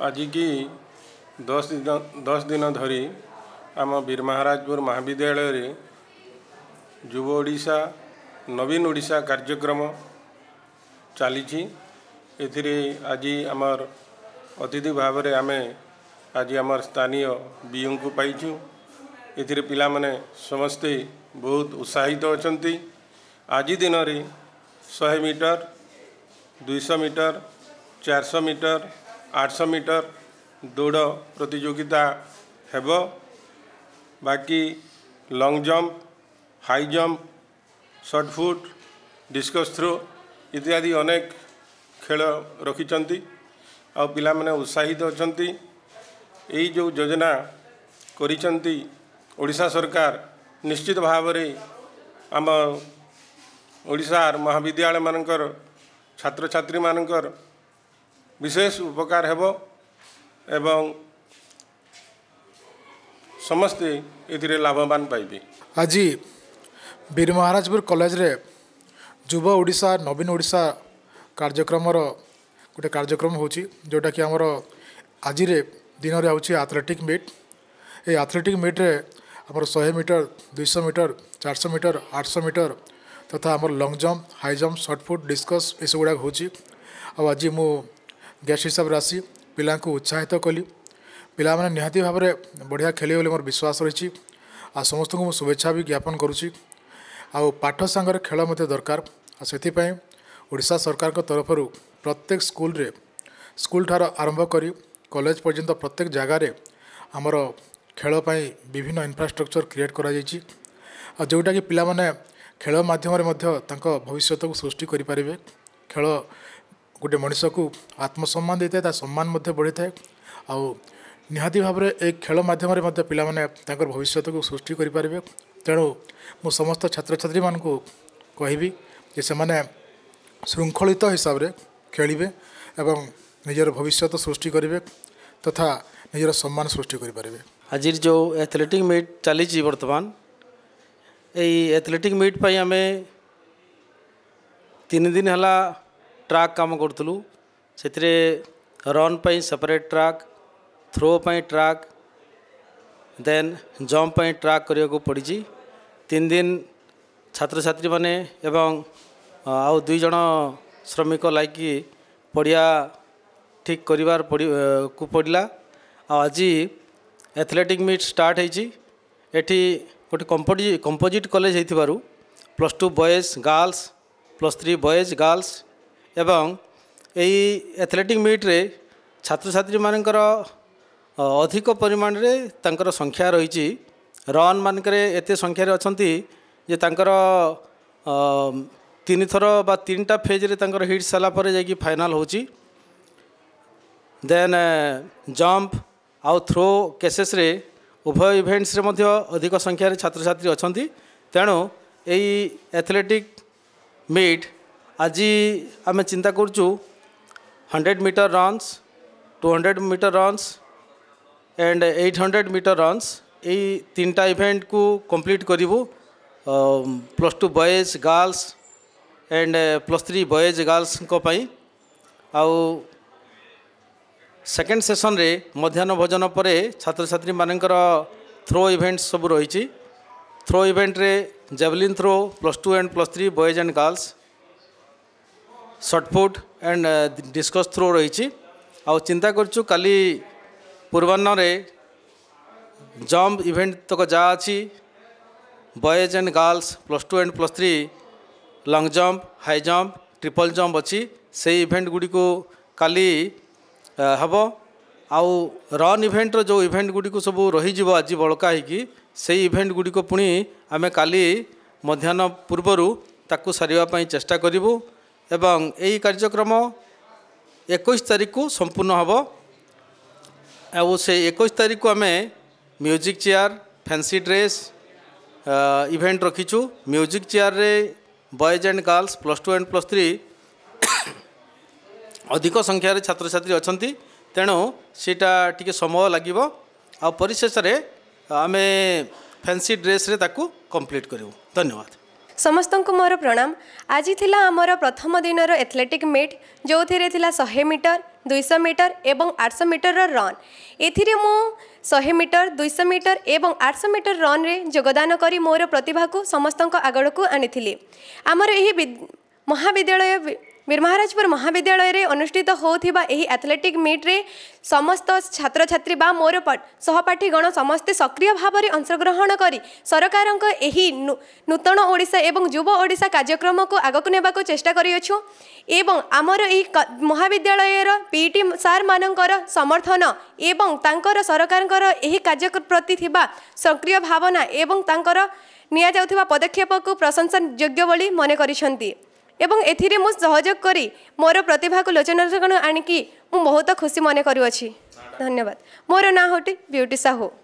ଆଜିକି ଦଶ ଦଶ ଦିନ ଧରି ଆମ ବୀରମହାରାଜପୁର ମହାବିଦ୍ୟାଳୟରେ ଯୁବ ଓଡ଼ିଶା ନବୀନ ଓଡ଼ିଶା କାର୍ଯ୍ୟକ୍ରମ ଚାଲିଛି ଏଥିରେ ଆଜି ଆମର ଅତିଥି ଭାବରେ ଆମେ ଆଜି ଆମର ସ୍ଥାନୀୟ ବିୟୁଙ୍କୁ ପାଇଛୁ ଏଥିରେ ପିଲାମାନେ ସମସ୍ତେ ବହୁତ ଉତ୍ସାହିତ ଅଛନ୍ତି ଆଜି ଦିନରେ ଶହେ ମିଟର ଦୁଇଶହ ମିଟର ଚାରିଶହ ମିଟର आठ सय मिटर दौड प्रतियोगिता बाकी long jump jump jump jump put discus throw इत्यादि अनेक खेल रखी आ पिला माने उत्साहित योजना करी जोजना ओडिसा सरकार निश्चित भावरे आम ओडार महाविद्यालय मानकर छात्र छात्री मानकर ବିଶେଷ ଉପକାର ହେବ ଏବଂ ସମସ୍ତେ ଏଥିରେ ଲାଭବାନ ପାଇବେ ଆଜି ବୀର ମହାରାଜପୁର କଲେଜରେ ଯୁବ ଓଡ଼ିଶା ନବୀନ ଓଡ଼ିଶା କାର୍ଯ୍ୟକ୍ରମର ଗୋଟେ କାର୍ଯ୍ୟକ୍ରମ ହେଉଛି ଯେଉଁଟାକି ଆମର ଆଜିରେ ଦିନରେ ହେଉଛି ଆଥଲେଟିକ୍ ମିଟ୍ ଏ ଆଥଲେଟିକ୍ ମିଟ୍ରେ ଆମର ଶହେ ମିଟର ଦୁଇଶହ ମିଟର ଚାରିଶହ ମିଟର ଆଠଶହ ମିଟର ତଥା ଆମର long jump high jump shot put discus ଏସବୁ ଗୁଡ଼ାକ ହେଉଛି ଆଉ ଆଜି ମୁଁ ଗେଷ୍ଟ ହିସାବରେ ଆସି ପିଲାଙ୍କୁ ଉତ୍ସାହିତ କଲି ପିଲାମାନେ ନିହାତି ଭାବରେ ବଢ଼ିଆ ଖେଳିବେ ବୋଲି ମୋର ବିଶ୍ୱାସ ରହିଛି ଆଉ ସମସ୍ତଙ୍କୁ ମୁଁ ଶୁଭେଚ୍ଛା ବି ଜ୍ଞାପନ କରୁଛି ଆଉ ପାଠ ସାଙ୍ଗରେ ଖେଳ ମଧ୍ୟ ଦରକାର ଆଉ ସେଥିପାଇଁ ଓଡ଼ିଶା ସରକାରଙ୍କ ତରଫରୁ ପ୍ରତ୍ୟେକ ସ୍କୁଲରେ ସ୍କୁଲଠାରୁ ଆରମ୍ଭ କରି କଲେଜ ପର୍ଯ୍ୟନ୍ତ ପ୍ରତ୍ୟେକ ଜାଗାରେ ଆମର ଖେଳ ପାଇଁ ବିଭିନ୍ନ ଇନଫ୍ରାଷ୍ଟ୍ରକ୍ଚର କ୍ରିଏଟ୍ କରାଯାଇଛି ଆଉ ଯେଉଁଟାକି ପିଲାମାନେ ଖେଳ ମାଧ୍ୟମରେ ମଧ୍ୟ ତାଙ୍କ ଭବିଷ୍ୟତକୁ ସୃଷ୍ଟି କରିପାରିବେ ଖେଳ ଗୋଟେ ମଣିଷକୁ ଆତ୍ମସମ୍ମାନ ଦେଇଥାଏ ତା ସମ୍ମାନ ମଧ୍ୟ ବଢ଼ିଥାଏ ଆଉ ନିହାତି ଭାବରେ ଏହି ଖେଳ ମାଧ୍ୟମରେ ମଧ୍ୟ ପିଲାମାନେ ତାଙ୍କର ଭବିଷ୍ୟତକୁ ସୃଷ୍ଟି କରିପାରିବେ ତେଣୁ ମୁଁ ସମସ୍ତ ଛାତ୍ରଛାତ୍ରୀମାନଙ୍କୁ କହିବି ଯେ ସେମାନେ ଶୃଙ୍ଖଳିତ ହିସାବରେ ଖେଳିବେ ଏବଂ ନିଜର ଭବିଷ୍ୟତ ସୃଷ୍ଟି କରିବେ ତଥା ନିଜର ସମ୍ମାନ ସୃଷ୍ଟି କରିପାରିବେ ଆଜିର ଯେଉଁ ଆଥଲେଟିକ୍ ମିଟ୍ ଚାଲିଛି ବର୍ତ୍ତମାନ ଏଇ ଆଥଲେଟିକ୍ ମିଟ୍ ପାଇଁ ଆମେ ତିନି ଦିନ ହେଲା ଟ୍ରାକ୍ କାମ କରୁଥିଲୁ ସେଥିରେ ରନ୍ ପାଇଁ ସେପାରେଟ୍ ଟ୍ରାକ୍ ଥ୍ରୋ ପାଇଁ ଟ୍ରାକ୍ ଦେନ୍ ଜମ୍ପ ପାଇଁ ଟ୍ରାକ୍ କରିବାକୁ ପଡ଼ିଛି ତିନି ଦିନ ଛାତ୍ରଛାତ୍ରୀମାନେ ଏବଂ ଆଉ ଦୁଇ ଜଣ ଶ୍ରମିକ ଲାଗି ପଡ଼ିଆ ଠିକ୍ କରିବାର କୁ ପଡ଼ିଲା ଆଉ ଆଜି ଆଥଲେଟିକ୍ ମିଟ୍ ଷ୍ଟାର୍ଟ ହେଇଛି ଏଠି ଗୋଟେ କମ୍ପୋଜି କମ୍ପୋଜିଟ୍ କଲେଜ ହେଇଥିବାରୁ plus two boys girls plus three boys girls ଏବଂ ଏହି ଏଥଲେଟିକ୍ ମିଟ୍ରେ ଛାତ୍ରଛାତ୍ରୀମାନଙ୍କର ଅଧିକ ପରିମାଣରେ ତାଙ୍କର ସଂଖ୍ୟା ରହିଛି ରନ୍ ମାନଙ୍କରେ ଏତେ ସଂଖ୍ୟାରେ ଅଛନ୍ତି ଯେ ତାଙ୍କର ତିନିଥର ବା ତିନିଟା ଫେଜ୍ରେ ତାଙ୍କର ହିଟ୍ ସାରିଲା ପରେ ଯାଇକି ଫାଇନାଲ୍ ହେଉଛି ଦେନ୍ ଜମ୍ପ ଆଉ ଥ୍ରୋ କେସେସ୍ରେ ଉଭୟ ଇଭେଣ୍ଟସ୍ରେ ମଧ୍ୟ ଅଧିକ ସଂଖ୍ୟାରେ ଛାତ୍ରଛାତ୍ରୀ ଅଛନ୍ତି ତେଣୁ ଏହି ଏଥଲେଟିକ୍ ମିଟ୍ আজি আমি চিন্তা করছু hundred metre runs two hundred metre runs and eight hundred metre runs এই তিনটা ইভেন্ট কু কমপ্লিট করবু plus two boys girls and plus three boys girls আউ সেকেন্ড সেসনরে মধ্যাহ্ন ভোজন পরে ছাত্রছাত্রী মানকর থ্রো ইভেন্ট সব রয়েছে থ্রো ইভেন্টরে javelin throw plus two and plus three boys and girls shot put and discus throw ରହିଛି ଆଉ ଚିନ୍ତା କରୁଛୁ କାଲି ପୂର୍ବାହ୍ନରେ ଜମ୍ପ ଇଭେଣ୍ଟ ତକ ଯାହା ଅଛି boys and girls plus two and plus three long jump high jump triple jump ଅଛି ସେଇ ଇଭେଣ୍ଟ ଗୁଡ଼ିକୁ କାଲି ହେବ ଆଉ ରନ୍ ଇଭେଣ୍ଟର ଯେଉଁ ଇଭେଣ୍ଟ ଗୁଡ଼ିକୁ ସବୁ ରହିଯିବ ଆଜି ବଳକା ହେଇକି ସେଇ ଇଭେଣ୍ଟ ଗୁଡ଼ିକ ପୁଣି ଆମେ କାଲି ମଧ୍ୟାହ୍ନ ପୂର୍ବରୁ ତାକୁ ସାରିବା ପାଇଁ ଚେଷ୍ଟା କରିବୁ এবং এই কার্যক্রম 21 তারিখ কো সম্পূর্ণ হব আও সে 21 তারিখ কো আমি music chair fancy dress event রাখিচু মিউজিক চেয়ার রে বয়জ এন্ড গার্লস +2 এন্ড +3 অধিক সংখ্যা রে ছাত্রছাত্রী अछंती तेंनो সেটা টিকে সময় লাগিব আও পরিশেষ রে আমি ফ্যান্সি ড্রেস রে তাকু কমপ্লিট করিব ধন্যবাদ ସମସ୍ତଙ୍କୁ ମୋର ପ୍ରଣାମ ଆଜି ଥିଲା ଆମର ପ୍ରଥମ ଦିନର ଏଥଲେଟିକ୍ ମିଟ୍ ଯେଉଁଥିରେ ଥିଲା ଶହେ ମିଟର ଦୁଇଶହ ମିଟର ଏବଂ ଆଠଶହ ମିଟରର ରନ୍ ଏଥିରେ ମୁଁ ଶହେ ମିଟର ଦୁଇଶହ ମିଟର ଏବଂ ଆଠଶହ ମିଟର ରନ୍ରେ ଯୋଗଦାନ କରି ମୋର ପ୍ରତିଭାକୁ ସମସ୍ତଙ୍କ ଆଗଳକୁ ଆଣିଥିଲି ଆମର ଏହି ମହାବିଦ୍ୟାଳୟ ବୀରମହାରାଜପୁର ମହାବିଦ୍ୟାଳୟରେ ଅନୁଷ୍ଠିତ ହେଉଥିବା ଏହି ଆଥଲେଟିକ୍ ମିଟ୍ରେ ସମସ୍ତ ଛାତ୍ରଛାତ୍ରୀ ବା ମୋର ସହପାଠୀଗଣ ସମସ୍ତେ ସକ୍ରିୟ ଭାବରେ ଅଂଶଗ୍ରହଣ କରି ସରକାରଙ୍କ ଏହି ନୂତନ ଓଡ଼ିଶା ଏବଂ ଯୁବ ଓଡ଼ିଶା କାର୍ଯ୍ୟକ୍ରମକୁ ଆଗକୁ ନେବାକୁ ଚେଷ୍ଟା କରିଅଛୁ ଏବଂ ଆମର ଏହି ମହାବିଦ୍ୟାଳୟର ପି ଇ ଟି ସାର୍ମାନଙ୍କର ସମର୍ଥନ ଏବଂ ତାଙ୍କର ସରକାରଙ୍କର ଏହି କାର୍ଯ୍ୟ ପ୍ରତି ଥିବା ସକ୍ରିୟ ଭାବନା ଏବଂ ତାଙ୍କର ନିଆଯାଉଥିବା ପଦକ୍ଷେପକୁ ପ୍ରଶଂସା ଯୋଗ୍ୟ ବୋଲି ମନେ କରିଛନ୍ତି এবং এতিরে মো সহায়ক করি মোর প্রতিভা কো লচনরকণ আনিকি মু বহুত খুশি মনে করি আছি ধন্যবাদ মোর নাম হটি বিউটি সাহো